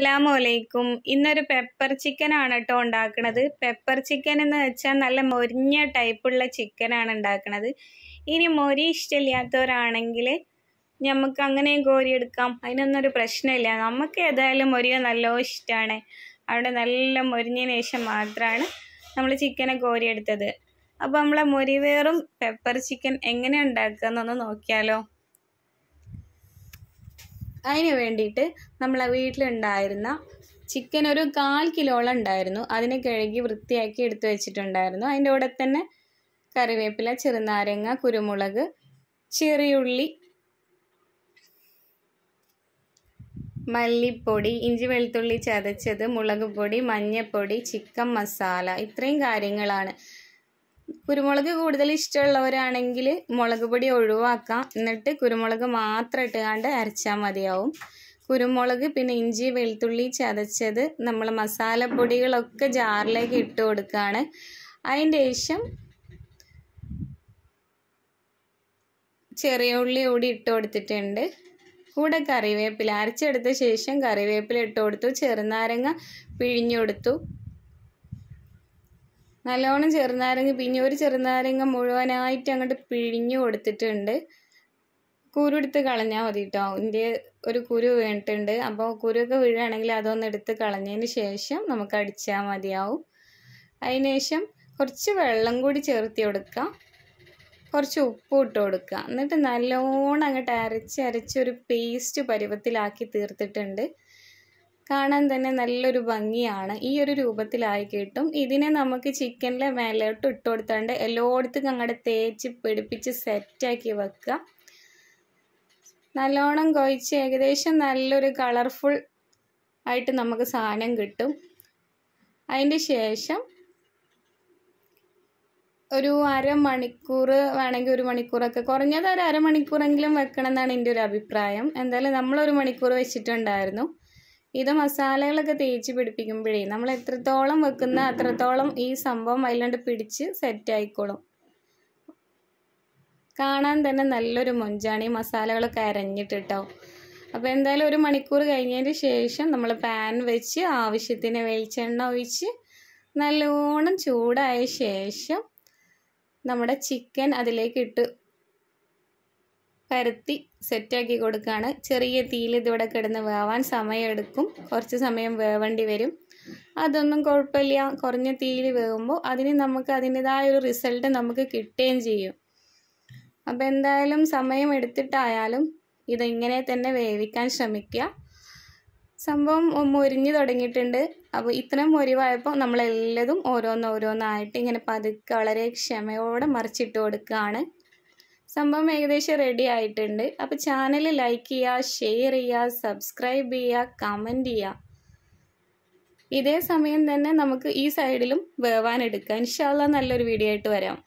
അസ്സലാമു അലൈക്കും ഇന്നൊരു പെപ്പർ ചിക്കൻ ആണ് കേട്ടോ ഉണ്ടാക്കുന്നത് പെപ്പർ ചിക്കൻ എന്ന് വെച്ചാൽ നല്ല മൊരിഞ്ഞ ടൈപ്പുള്ള ആണ് ഉണ്ടാക്കുന്നത് ഇനി മൊരി ഇഷ്ടമില്ലാത്തവരാണെങ്കിൽ നമുക്ക് അങ്ങനെ കോരിയെടുക്കാം അതിനൊന്നൊരു പ്രശ്നമില്ല നമുക്ക് ഏതായാലും മൊരിയ നല്ലോ ഇഷ്ടമാണ് അവിടെ നല്ല മൊരിഞ്ഞതിന് ശേഷം മാത്രമാണ് നമ്മൾ ചിക്കനെ കോരിയെടുത്തത് അപ്പോൾ നമ്മളെ മൊരി വേറും പെപ്പർ ചിക്കൻ എങ്ങനെ ഉണ്ടാക്കുക എന്നൊന്ന് നോക്കിയാലോ അതിന് വേണ്ടിയിട്ട് നമ്മളെ വീട്ടിലുണ്ടായിരുന്ന ചിക്കൻ ഒരു കാൽ കിലോളം ഉണ്ടായിരുന്നു അതിനെ കഴുകി വൃത്തിയാക്കി എടുത്തു വെച്ചിട്ടുണ്ടായിരുന്നു അതിൻ്റെ കൂടെ തന്നെ കറിവേപ്പില ചെറുനാരങ്ങ കുരുമുളക് ചെറിയുള്ളി മല്ലിപ്പൊടി ഇഞ്ചി വെളുത്തുള്ളി ചതച്ചത് മുളക് പൊടി മഞ്ഞൾപ്പൊടി ചിക്കൻ മസാല ഇത്രയും കാര്യങ്ങളാണ് കുരുമുളക് കൂടുതൽ ഇഷ്ടമുള്ളവരാണെങ്കിൽ മുളക് പൊടി ഒഴിവാക്കാം എന്നിട്ട് കുരുമുളക് മാത്രം ഇട്ടുകൊണ്ട് അരച്ചാൽ മതിയാവും കുരുമുളക് പിന്നെ ഇഞ്ചി വെളുത്തുള്ളി ചതച്ചത് നമ്മൾ മസാലപ്പൊടികളൊക്കെ ജാറിലേക്ക് ഇട്ട് കൊടുക്കുകയാണ് അതിൻ്റെ ശേഷം ചെറിയ ഉള്ളി കൂടി ഇട്ട് കൊടുത്തിട്ടുണ്ട് കൂടെ കറിവേപ്പില അരച്ചെടുത്ത ശേഷം കറിവേപ്പില ഇട്ട് കൊടുത്തു ചെറുനാരങ്ങ പിഴിഞ്ഞു കൊടുത്തു നല്ലോണം ചെറുനാരങ്ങ പിന്നെ ഒരു ചെറുനാരങ്ങ മുഴുവനായിട്ട് അങ്ങോട്ട് പിഴിഞ്ഞു കൊടുത്തിട്ടുണ്ട് കുരുടുത്ത് കളഞ്ഞാൽ മതി കേട്ടോ ഇതിൻ്റെ ഒരു കുരു വീണിട്ടുണ്ട് അപ്പോൾ കുരുവൊക്കെ വീഴുകയാണെങ്കിൽ അതൊന്ന് എടുത്ത് കളഞ്ഞതിന് ശേഷം നമുക്ക് അടിച്ചാൽ മതിയാവും അതിനുശേഷം കുറച്ച് വെള്ളം കൂടി ചേർത്തി കൊടുക്കാം കുറച്ച് ഉപ്പ് ഇട്ട് കൊടുക്കാം എന്നിട്ട് നല്ലോണം അങ്ങോട്ട് അരച്ച് അരച്ച് ഒരു പേസ്റ്റ് പരുവത്തിലാക്കി തീർത്തിട്ടുണ്ട് കാണാൻ തന്നെ നല്ലൊരു ഭംഗിയാണ് ഈ ഒരു രൂപത്തിലായി കിട്ടും ഇതിനെ നമുക്ക് ചിക്കനിലെ മേലോട്ട് ഇട്ട് കൊടുത്താണ്ട് എല്ലായിടത്തും അങ്ങോട്ട് തേച്ച് പിടിപ്പിച്ച് സെറ്റാക്കി വെക്കുക നല്ലോണം കുഴച്ച് ഏകദേശം നല്ലൊരു കളർഫുൾ ആയിട്ട് നമുക്ക് സാധനം കിട്ടും അതിൻ്റെ ശേഷം ഒരു അരമണിക്കൂർ വേണമെങ്കിൽ ഒരു മണിക്കൂറൊക്കെ കുറഞ്ഞത് ഒരു അരമണിക്കൂറെങ്കിലും വെക്കണം എന്നാണ് എൻ്റെ ഒരു അഭിപ്രായം എന്തായാലും നമ്മളൊരു മണിക്കൂർ വെച്ചിട്ടുണ്ടായിരുന്നു ഇത് മസാലകളൊക്കെ തേച്ച് പിടിപ്പിക്കുമ്പോഴേ നമ്മൾ എത്രത്തോളം വെക്കുന്ന അത്രത്തോളം ഈ സംഭവം അതിലാണ്ട് പിടിച്ച് സെറ്റ് ആയിക്കോളും കാണാൻ തന്നെ നല്ലൊരു മുഞ്ചാണ് ഈ മസാലകളൊക്കെ അരഞ്ഞിട്ട് കേട്ടോ അപ്പോൾ എന്തായാലും ഒരു മണിക്കൂർ കഴിഞ്ഞതിന് ശേഷം നമ്മൾ പാൻ വെച്ച് ആവശ്യത്തിന് വെളിച്ചെണ്ണ ഒഴിച്ച് നല്ലോണം ചൂടായ ശേഷം നമ്മുടെ ചിക്കൻ അതിലേക്ക് ഇട്ട് പരത്തി സെറ്റാക്കി കൊടുക്കുകയാണ് ചെറിയ തീയിൽ ഇതിവിടെ കിടന്ന് വേവാൻ സമയമെടുക്കും കുറച്ച് സമയം വേവേണ്ടി വരും അതൊന്നും കുഴപ്പമില്ല കുറഞ്ഞ തീയിൽ വേവുമ്പോൾ അതിന് നമുക്ക് അതിൻ്റെതായ ഒരു റിസൾട്ട് നമുക്ക് കിട്ടുകയും ചെയ്യും അപ്പോൾ എന്തായാലും സമയം എടുത്തിട്ടായാലും ഇതിങ്ങനെ തന്നെ വേവിക്കാൻ ശ്രമിക്കുക സംഭവം മൊരിഞ്ഞു തുടങ്ങിയിട്ടുണ്ട് അപ്പോൾ ഇത്രയും മുരിവായപ്പോൾ നമ്മളെല്ലതും ഓരോന്നോരോന്നായിട്ട് ഇങ്ങനെ പതുക്കെ വളരെ ക്ഷമയോടെ മറിച്ചിട്ട് കൊടുക്കുകയാണ് സംഭവം ഏകദേശം റെഡി ആയിട്ടുണ്ട് അപ്പോൾ ചാനൽ ലൈക്ക് ചെയ്യുക ഷെയർ ചെയ്യുക സബ്സ്ക്രൈബ് ചെയ്യുക കമൻറ്റ് ചെയ്യുക ഇതേ സമയം തന്നെ നമുക്ക് ഈ സൈഡിലും വേവാനെടുക്കാം ഇൻഷാല്ല നല്ലൊരു വീഡിയോ ആയിട്ട് വരാം